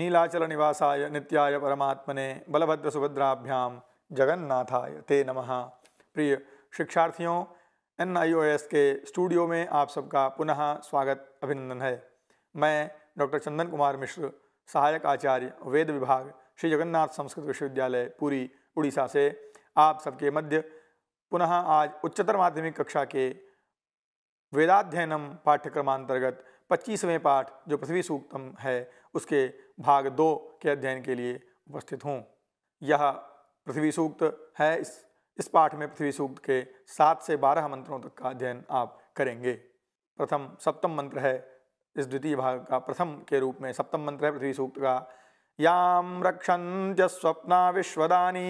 नीलाचल निवासाय नित्याय परमात्मने बलभद्र सुभद्राभ्याम जगन्नाथाय ते नमः प्रिय शिक्षार्थियों एन के स्टूडियो में आप सबका पुनः स्वागत अभिनंदन है मैं डॉक्टर चंदन कुमार मिश्र सहायक आचार्य वेद विभाग श्री जगन्नाथ संस्कृत विश्वविद्यालय पूरी उड़ीसा से आप सबके मध्य पुनः आज उच्चतर माध्यमिक कक्षा के वेदाध्ययनम पाठ्यक्रमांतर्गत पच्चीसवें पाठ जो पृथ्वी सूक्तम है उसके भाग दो के अध्ययन के लिए उपस्थित हूँ यह पृथ्वी सूक्त है इस इस पाठ में पृथ्वी सूक्त के सात से बारह मंत्रों तक का अध्ययन आप करेंगे प्रथम सप्तम मंत्र है इस द्वितीय भाग का प्रथम के रूप में सप्तम मंत्र है पृथ्वी सूक्त का याम रक्षन्त्य स्वप्ना विश्वदानी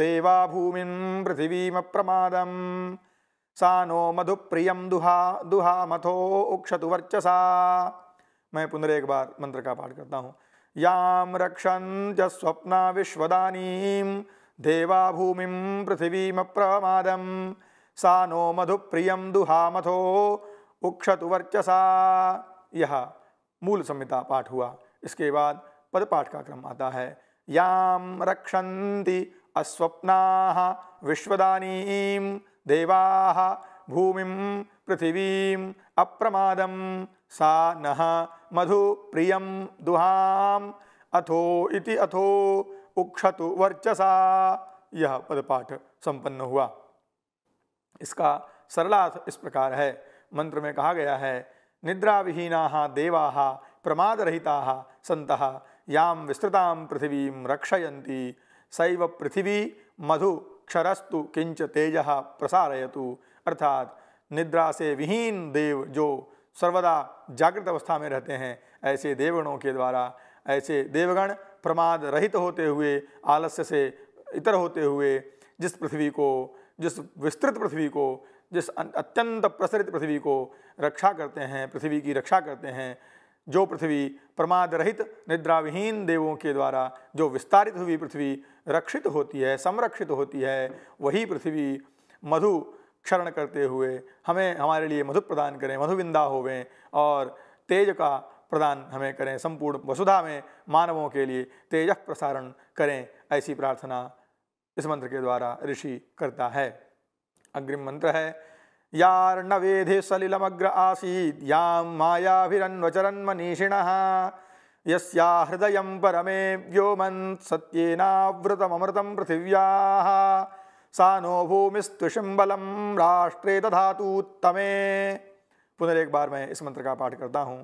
देवा पृथ्वी प्रमादम सा नो प्रियम दुहा दुहा मथो उक्षतु वर्चसा मैं पुनर एक बार मंत्र का पाठ करता हूँ याम रक्षंत स्वप्ना विश्वदानीम देवा भूमिम पृथिवीम प्रमादम सा नो प्रियम दुहा मथो उक्षतु वर्चसा यह मूल संहिता पाठ हुआ इसके बाद पद पाठ का क्रम आता है याम रक्षन्ति अस्वप्ना विश्वदानीम देवाः भूमिं पृथिवी अप्रमादं सा नः मधुप्रियं दुहाम अथो इति अथो उक्षतु वर्चसा यह पदपाठ संपन्न हुआ इसका सरलार्थ इस प्रकार है मंत्र में कहा गया है निद्रा विहीना देवा प्रमाद रहिता संत याम विस्तृता पृथिवीं रक्षयती सैव पृथिवी मधु क्षरस्तु किंच तेज प्रसारयतु अर्थात निद्रा से विहीन देव जो सर्वदा जागृत अवस्था में रहते हैं ऐसे देवगणों के द्वारा ऐसे देवगण प्रमाद रहित होते हुए आलस्य से इतर होते हुए जिस पृथ्वी को जिस विस्तृत पृथ्वी को जिस अत्यंत प्रसरित पृथ्वी को रक्षा करते हैं पृथ्वी की रक्षा करते हैं जो पृथ्वी प्रमाद रहित निद्राविहीन देवों के द्वारा जो विस्तारित हुई पृथ्वी रक्षित होती है संरक्षित होती है वही पृथ्वी मधु क्षरण करते हुए हमें हमारे लिए मधु प्रदान करें मधुविंदा होवें और तेज का प्रदान हमें करें संपूर्ण वसुधा में मानवों के लिए तेज प्रसारण करें ऐसी प्रार्थना इस मंत्र के द्वारा ऋषि करता है अग्रिम मंत्र है वेधे सलिलमग्र आसीत् यां मायाभिरन्वचरन्मनीषिणः यस्या हृदयं परमे व्योमन् सत्येनावृतममृतं पृथिव्या सा नो भूमिस्तुषिं बलम राष्ट्रे दधातूत्तमे पुनरेक बार मैं इस मंत्र का पाठ करता हूँ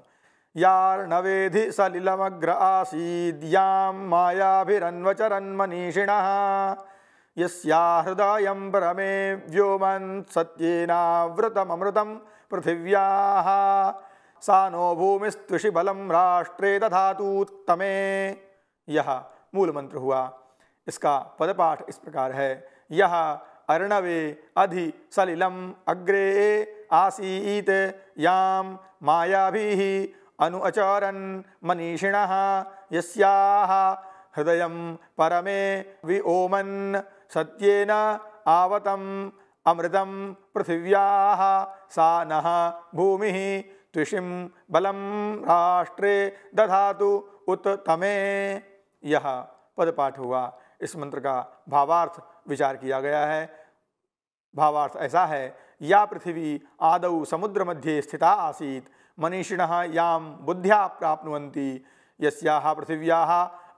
सलिलमग्र नवेधि सलिलमग्र आसीद्यां मायाभिरन्वचरन्मनीषिणः यस्या हृदयं परमे व्योमन् सत्येनावृतममृतं पृथिव्याः सा नो भूमिस्तुषि बलम राष्ट्रे दधातूत्तमे यह मूल मंत्र हुआ इसका पदपाठ इस प्रकार है यह अर्णवे अधि सलिलम अग्रे आसीत याम भी अनुअचरन मनीषिण यृदय परमे विओमन सत्येन आवतम अमृतम पृथिव्या सा नः भूमि द्विषिम बलम राष्ट्रे दधातु उत तमे यह पदपाठ हुआ इस मंत्र का भावार्थ विचार किया गया है भावार्थ ऐसा है या पृथ्वी आदौ समुद्र मध्ये स्थिता आसीत मनीषिण याम बुद्धिया प्राप्नुवन्ति यस्या पृथिव्या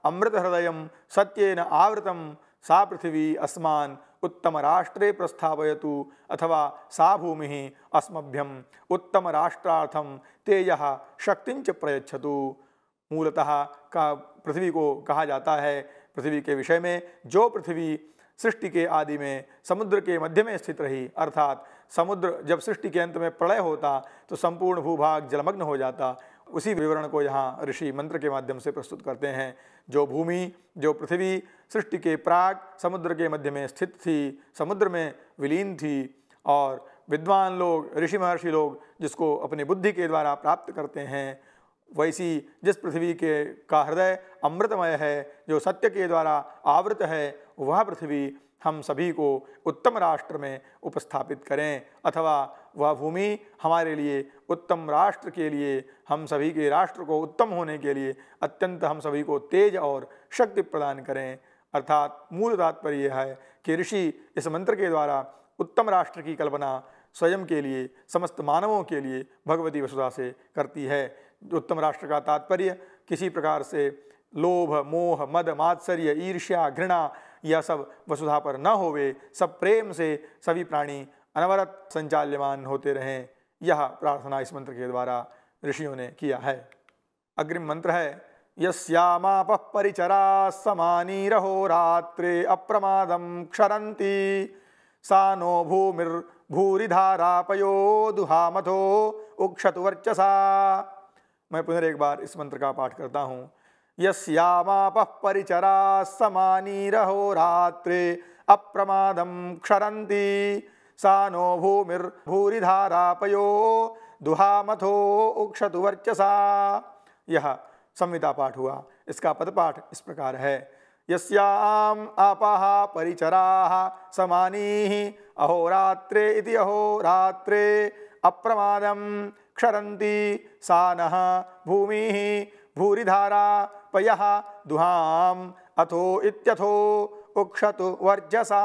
अमृतहृदय सत्यन आवृत सा पृथ्वी अस्मान उत्तम राष्ट्रे प्रस्थापयतु अथवा सा भूमिः उत्तम उत्तमराष्ट्रार्थं ते शक्ति शक्तिंच प्रयच्छतु मूलतः का पृथ्वी को कहा जाता है पृथ्वी के विषय में जो पृथ्वी सृष्टि के आदि में समुद्र के मध्य में स्थित रही अर्थात समुद्र जब सृष्टि के अंत में प्रलय होता तो संपूर्ण भूभाग जलमग्न हो जाता उसी विवरण को यहाँ ऋषि मंत्र के माध्यम से प्रस्तुत करते हैं जो भूमि जो पृथ्वी सृष्टि के प्राग समुद्र के मध्य में स्थित थी समुद्र में विलीन थी और विद्वान लोग ऋषि महर्षि लोग जिसको अपनी बुद्धि के द्वारा प्राप्त करते हैं वैसी जिस पृथ्वी के का हृदय अमृतमय है जो सत्य के द्वारा आवृत है वह पृथ्वी हम सभी को उत्तम राष्ट्र में उपस्थापित करें अथवा वह भूमि हमारे लिए उत्तम राष्ट्र के लिए हम सभी के राष्ट्र को उत्तम होने के लिए अत्यंत हम सभी को तेज और शक्ति प्रदान करें अर्थात मूल तात्पर्य यह है कि ऋषि इस मंत्र के द्वारा उत्तम राष्ट्र की कल्पना स्वयं के लिए समस्त मानवों के लिए भगवती वसुधा से करती है उत्तम राष्ट्र का तात्पर्य किसी प्रकार से लोभ मोह मद मात्सर्य ईर्ष्या घृणा यह सब वसुधा पर न होवे सब प्रेम से सभी प्राणी अनवरत संचाल्यमान होते रहें यह प्रार्थना इस मंत्र के द्वारा ऋषियों ने किया है अग्रिम मंत्र है यमाप परिचरा समानी रहो रात्रे अप्रमादम क्षरती सा पयो दुहा मथो उक्षत वर्चसा मैं पुनः एक बार इस मंत्र का पाठ करता हूँ यमाप परिचरा समानी रहो रात्रे अप्रमादम क्षरती सा नो भूमिर्भूरिधारापयो दुहामथो उक्षतु वर्चसा यह संविता पाठ हुआ इसका पदपाठ इस प्रकार है यस्याम आपाह परिचरा समानी अहोरात्रे इति अहोरात्रे अप्रमादं क्षरती सा न भूमि भूरिधारा पय दुहाम अथो इत्यथो उक्षतु वर्जसा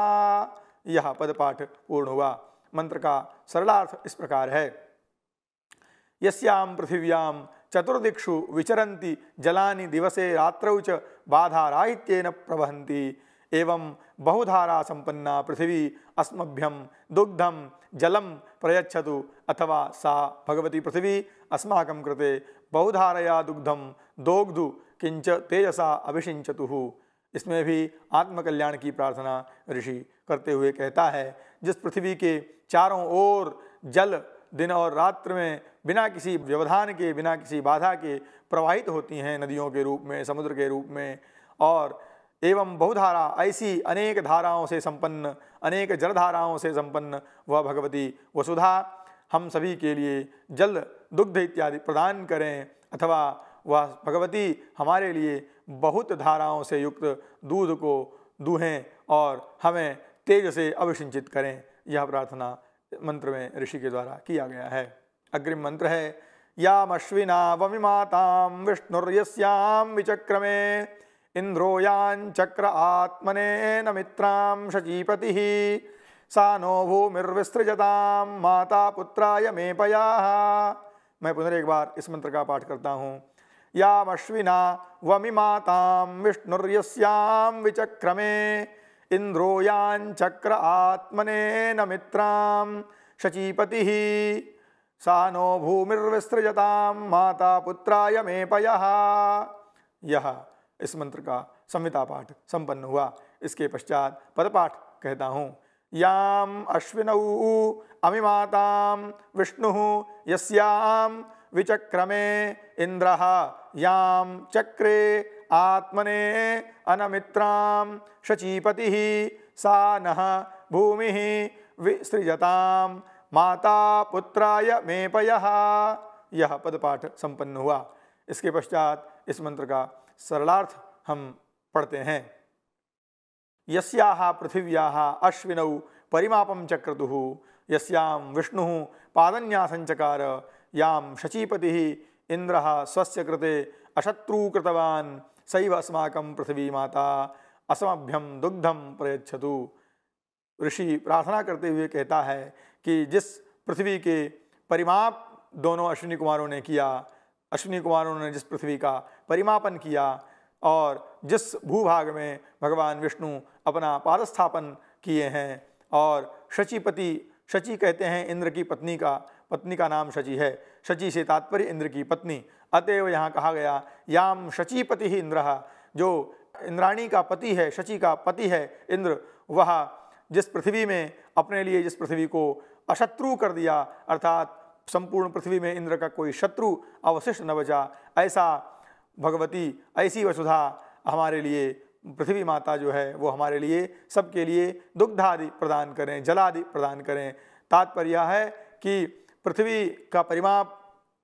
यह पद पाठ पूर्ण हुआ मंत्र का सरलार्थ इस प्रकार है यस्याम पृथिव्याम चतुर्दिक्षु विचरती जलानि दिवसे रात्रौ च बाधाराहित्येन प्रवहन्ति एवं बहुधारा संपन्ना पृथ्वी अस्मभ्यम दुग्धम जलम प्रयच्छतु अथवा सा भगवती पृथ्वी अस्माकं कृते बहुधारया दुग्धम दोग्धु किंच तेजसा अभिषिंचतु इसमें भी आत्मकल्याण की प्रार्थना ऋषि करते हुए कहता है जिस पृथ्वी के चारों ओर जल दिन और रात्र में बिना किसी व्यवधान के बिना किसी बाधा के प्रवाहित होती हैं नदियों के रूप में समुद्र के रूप में और एवं बहुधारा ऐसी अनेक धाराओं से संपन्न अनेक जलधाराओं से संपन्न वह भगवती वसुधा हम सभी के लिए जल दुग्ध इत्यादि प्रदान करें अथवा वह भगवती हमारे लिए बहुत धाराओं से युक्त दूध को दूहें और हमें तेज से अवसिंचित करें यह प्रार्थना मंत्र में ऋषि के द्वारा किया गया है अग्रिम मंत्र है यामश्विना वमिमातां विष्णुर्यस्यां विचक्रमे चक्र आत्मने न मित्रां शचीपतिः सा नो भूमिर्विसृजतां माता मे मेपयाः मैं एक बार इस मंत्र का पाठ करता हूँ यामश्विना वमिमाता विष्णुर्यस्यां विचक्रमे इंद्रो आत्मने न मित्रां शचीपति सा नो भूमिर्विसृजतां माता पुत्राय मे पय यह इस मंत्र का संहिता पाठ संपन्न हुआ इसके पश्चात पदपाठ कहता हूँ याम अश्विनौ अमिमाता विष्णु यस्याम विचक्रमे इंद्र याम चक्रे आत्मने अनमित्रां शचीपति सा न भूमि विसृजता माता पुत्राय मेपय यह पदपाठ संपन्न हुआ इसके पश्चात इस मंत्र का सरलार्थ हम पढ़ते हैं यस्याः पृथिव्याः अश्विनौ परिमापं चक्रतुः यस्यां विष्णुः पादन्यासञ्चकार यां शचीपतिः इन्द्रः स्वस्य कृते अशत्रूकृतवान् सैव अस्माकं पृथ्वीमाता असमभ्यम दुग्धम प्रयच्छतु ऋषि प्रार्थना करते हुए कहता है कि जिस पृथ्वी के परिमाप दोनों अश्विनी कुमारों ने किया अश्विनी कुमारों ने जिस पृथ्वी का परिमापन किया और जिस भूभाग में भगवान विष्णु अपना पादस्थापन किए हैं और शचीपति शची कहते हैं इंद्र की पत्नी का पत्नी का नाम शची है शची से तात्पर्य इंद्र की पत्नी अतएव यहाँ कहा गया याम शचीपति ही इंद्र जो इंद्राणी का पति है शची का पति है इंद्र वह जिस पृथ्वी में अपने लिए जिस पृथ्वी को अशत्रु कर दिया अर्थात संपूर्ण पृथ्वी में इंद्र का कोई शत्रु अवशिष्ट न बचा ऐसा भगवती ऐसी वसुधा हमारे लिए पृथ्वी माता जो है वो हमारे लिए सबके लिए दुग्ध आदि प्रदान करें जलादि प्रदान करें तात्पर्य है कि पृथ्वी का परिमाप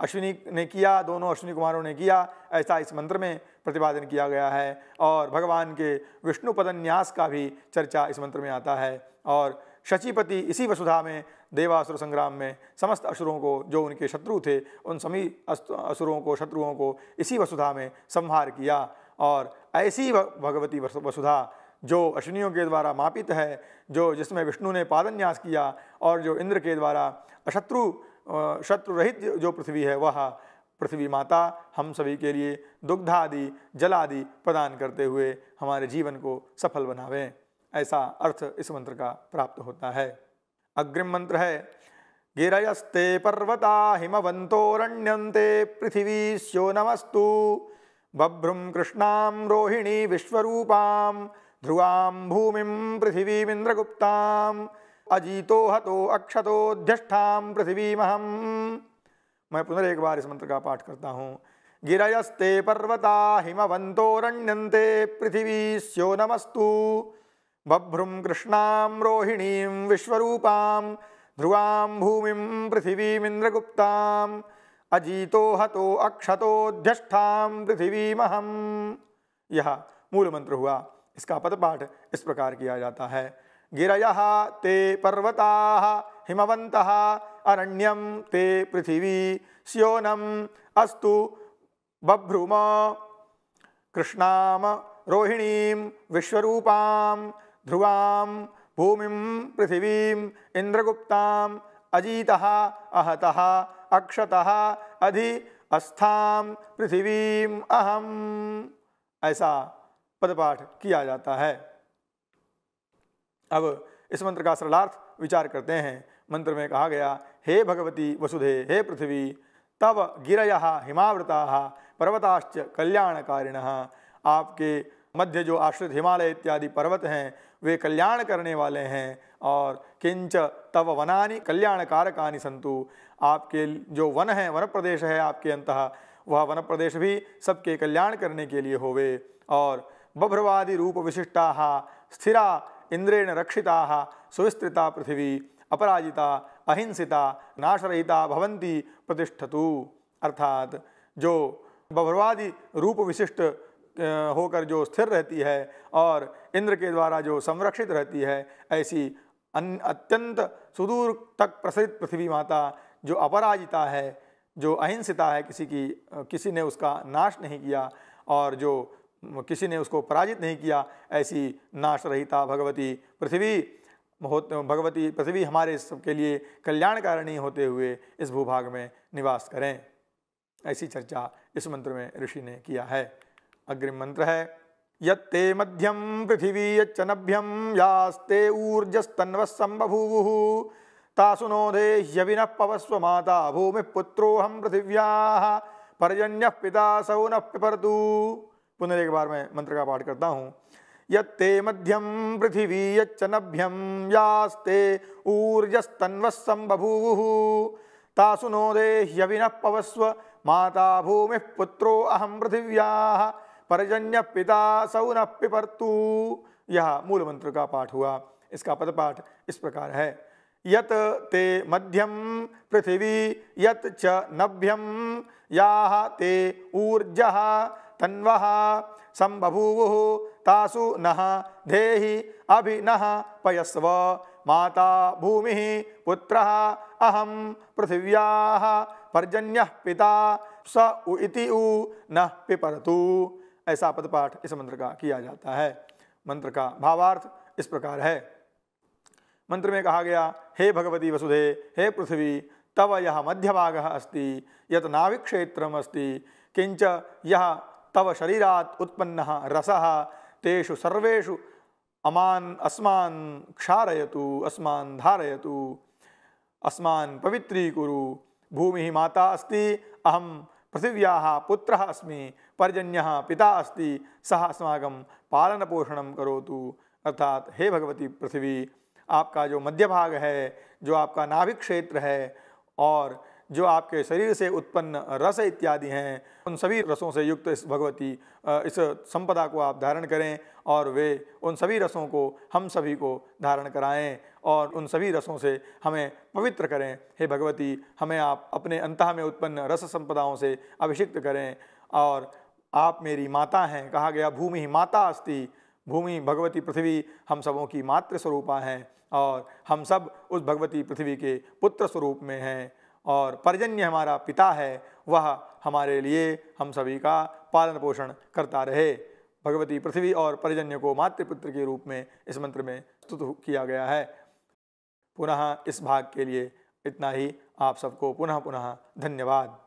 अश्विनी ने किया दोनों अश्विनी कुमारों ने किया ऐसा इस मंत्र में प्रतिपादन किया गया है और भगवान के विष्णु पदन्यास का भी चर्चा इस मंत्र में आता है और शचीपति इसी वसुधा में देवासुर संग्राम में समस्त असुरों को जो उनके शत्रु थे उन सभी असुरों को शत्रुओं को इसी वसुधा में संहार किया और ऐसी भगवती वसुधा जो अश्विनियों के द्वारा मापित है जो जिसमें विष्णु ने पादन्यास किया और जो इंद्र के द्वारा अशत्रु शत्रु रहित जो पृथ्वी है वह पृथ्वी माता हम सभी के लिए दुग्ध आदि जल आदि प्रदान करते हुए हमारे जीवन को सफल बनावें ऐसा अर्थ इस मंत्र का प्राप्त होता है अग्रिम मंत्र है गिरयस्ते पर्वता हिमवंतोरण्यंते पृथ्वी स्यो नमस्तु बभ्रुम कृष्णाम रोहिणी विश्वरूपाम ध्रुवां भूमि पृथिवींद्रगुप्ता अजीतो हतो अक्षतोध्यष्ठाम पृथिवीमहम मैं पुनरेक बार इस मंत्र का पाठ करता हूँ गिरयस्ते पर्वता हिमवंतोरण्यंते पृथिवी स्यो नमस्तु बभ्रुम कृष्णा रोहिणी विश्व ध्रुवां भूमि पृथिवींद्रगुप्ता अजीतो हतो अक्षतोध्यष्ठाम पृथिवीमहम यह मूल मंत्र हुआ इसका पदपाठ इस प्रकार किया जाता है गिरय ते पर्वता हिमवंत अरण्यम ते पृथिवी स्योनम अस्तु बभ्रुम कृष्णाम रोहिणीम विश्वरूपाम ध्रुवाम भूमिम पृथिवीम इंद्रगुप्ताम अजीतः अहतः अक्षतः अधि अस्थाम पृथिवीम अहम ऐसा पदपाठ किया जाता है अब इस मंत्र का सरलार्थ विचार करते हैं मंत्र में कहा गया हे भगवती वसुधे हे पृथ्वी तब गिरय हिमावृता पर्वताश्च कल्याणकारिण आपके मध्य जो आश्रित हिमालय इत्यादि पर्वत हैं वे कल्याण करने वाले हैं और किंच तव वना कल्याण कारकानी संतु आपके जो वन है वन प्रदेश है आपके अंत वह वन प्रदेश भी सबके कल्याण करने के लिए होवे और बभ्रवादी रूप विशिष्टा स्थिरा इंद्रेण रक्षिता सुविस्तृता पृथ्वी अपराजिता अहिंसिता नाशरहिता भवंती प्रतिष्ठतु अर्थात जो बभ्रवादी रूप विशिष्ट होकर जो स्थिर रहती है और इंद्र के द्वारा जो संरक्षित रहती है ऐसी अत्यंत सुदूर तक प्रसरित पृथ्वी माता जो अपराजिता है जो अहिंसिता है किसी की किसी ने उसका नाश नहीं किया और जो किसी ने उसको पराजित नहीं किया ऐसी नाश रहिता भगवती पृथ्वी भगवती पृथ्वी हमारे सबके लिए कल्याणकारिणी होते हुए इस भूभाग में निवास करें ऐसी चर्चा इस मंत्र में ऋषि ने किया है अग्रिम मंत्र है यत्ते मध्यम पृथिवी यच्चनभ्यम यास्ते ऊर्जस्तन्व संबभूवु तासुनो देह्यविन पवस्व माता भूमि पुत्रोहम पृथिव्या पर्जन्य पिता सौ न पिपरतु पुनरेक बार मैं मंत्र का पाठ करता हूँ ये मध्यम पृथिवी यभ्यम यास्ते ऊर्जस्तन्वस्सं बभूवुः तासु नो देह्यविनः पवस्व माता भूमि पुत्रो अहम पृथिव्या परजन्य पिता सौ न पिपर्तु यह मूल मंत्र का पाठ हुआ इसका पदपाठ इस प्रकार है यत ते मध्यम पृथिवी यत च नभ्यम या ते ऊर्जा तन्व संबभूवु तासु नह धेहि अभि नह पयस्व माता भूमि पुत्र अहम पृथिव्या पर्जन्य पिता स उ इति उ न पिपरतु ऐसा पदपाठ इस मंत्र का किया जाता है मंत्र का भावार्थ इस प्रकार है मंत्र में कहा गया हे भगवती वसुधे हे पृथ्वी तव यह मध्यभाग अस्ति यत नाभिक्षेत्रम अस्ति किंच यह तव शरीरा उत्पन्न रस तेषु सर्वेषु अमान् अस्मान् क्षारयतु धारय धारयतु अस्मा पवित्रीकुरु भूमि माता अस्त अहम पृथिव्या पुत्र अस् पर्जन्य पिता अस्ति सः अस्माकं पालनपोषणं करोतु अर्थात हे भगवती पृथ्वी आपका जो मध्य भाग है जो आपका नाभिक क्षेत्र है और जो आपके शरीर से उत्पन्न रस इत्यादि हैं उन सभी रसों से युक्त इस भगवती इस संपदा को आप धारण करें और वे उन सभी रसों को हम सभी को धारण कराएं और उन सभी रसों से हमें पवित्र करें हे भगवती हमें आप अपने अंत में उत्पन्न रस संपदाओं से अभिषिक्त करें और आप मेरी माता हैं कहा गया भूमि ही माता अस्ति भूमि भगवती पृथ्वी हम सबों की मातृस्वरूपा हैं और हम सब उस भगवती पृथ्वी के पुत्र स्वरूप में हैं और परजन्य हमारा पिता है वह हमारे लिए हम सभी का पालन पोषण करता रहे भगवती पृथ्वी और परिजन्य को मातृपुत्र के रूप में इस मंत्र में स्तुत किया गया है पुनः इस भाग के लिए इतना ही आप सबको पुनः पुनः धन्यवाद